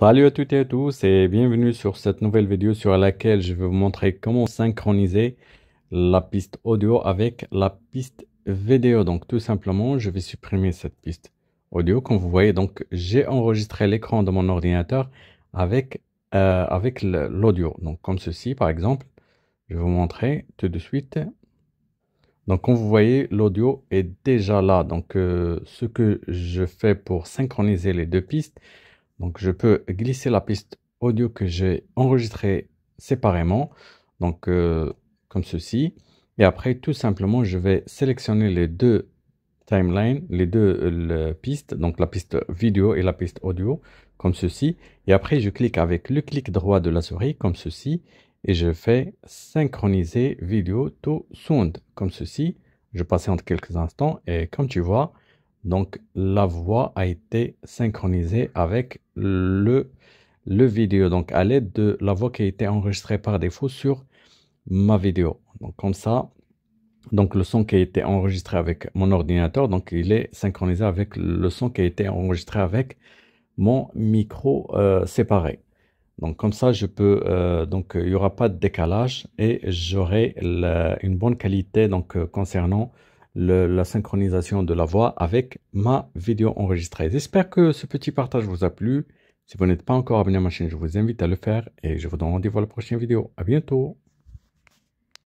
Salut à toutes et à tous et bienvenue sur cette nouvelle vidéo sur laquelle je vais vous montrer comment synchroniser la piste audio avec la piste vidéo. Donc tout simplement, je vais supprimer cette piste audio. Comme vous voyez, donc j'ai enregistré l'écran de mon ordinateur avec, euh, avec l'audio. Donc comme ceci par exemple, je vais vous montrer tout de suite. Donc comme vous voyez, l'audio est déjà là. Donc euh, ce que je fais pour synchroniser les deux pistes, donc je peux glisser la piste audio que j'ai enregistrée séparément, donc euh, comme ceci. Et après, tout simplement, je vais sélectionner les deux timelines, les deux euh, pistes, donc la piste vidéo et la piste audio, comme ceci. Et après, je clique avec le clic droit de la souris, comme ceci. Et je fais synchroniser vidéo to sound, comme ceci. Je passe entre quelques instants et comme tu vois, donc la voix a été synchronisée avec le, le vidéo, donc à l'aide de la voix qui a été enregistrée par défaut sur ma vidéo. Donc comme ça, donc le son qui a été enregistré avec mon ordinateur, donc il est synchronisé avec le son qui a été enregistré avec mon micro euh, séparé. Donc comme ça, je peux, euh, donc il n'y aura pas de décalage et j'aurai une bonne qualité donc euh, concernant la synchronisation de la voix avec ma vidéo enregistrée. J'espère que ce petit partage vous a plu. Si vous n'êtes pas encore abonné à ma chaîne, je vous invite à le faire et je vous donne rendez-vous à la prochaine vidéo. À bientôt.